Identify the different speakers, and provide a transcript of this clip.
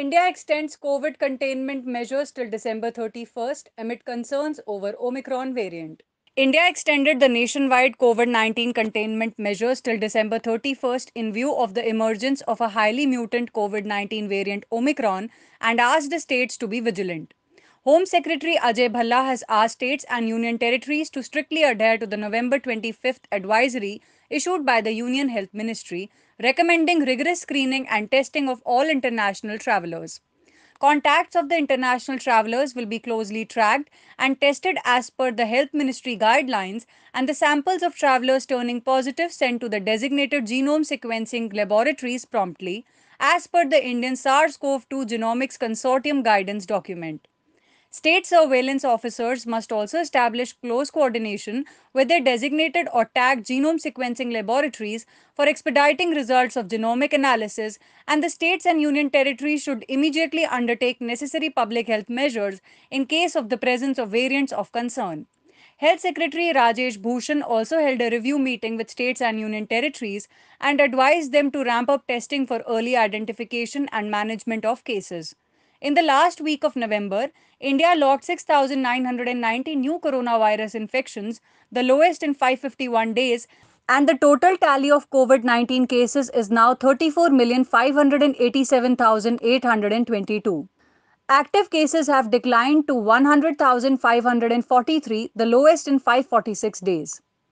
Speaker 1: India extends COVID containment measures till December 31st amid concerns over Omicron variant. India extended the nationwide COVID 19 containment measures till December 31st in view of the emergence of a highly mutant COVID 19 variant Omicron and asked the states to be vigilant. Home Secretary Ajay Bhalla has asked states and union territories to strictly adhere to the November 25th advisory issued by the Union Health Ministry, recommending rigorous screening and testing of all international travelers. Contacts of the international travelers will be closely tracked and tested as per the Health Ministry guidelines, and the samples of travelers turning positive sent to the designated genome sequencing laboratories promptly, as per the Indian SARS CoV 2 Genomics Consortium guidance document. State surveillance officers must also establish close coordination with their designated or tagged genome sequencing laboratories for expediting results of genomic analysis, and the states and union territories should immediately undertake necessary public health measures in case of the presence of variants of concern. Health Secretary Rajesh Bhushan also held a review meeting with states and union territories and advised them to ramp up testing for early identification and management of cases. In the last week of November, India logged 6,990 new coronavirus infections, the lowest in 551 days, and the total tally of COVID 19 cases is now 34,587,822. Active cases have declined to 100,543, the lowest in 546 days.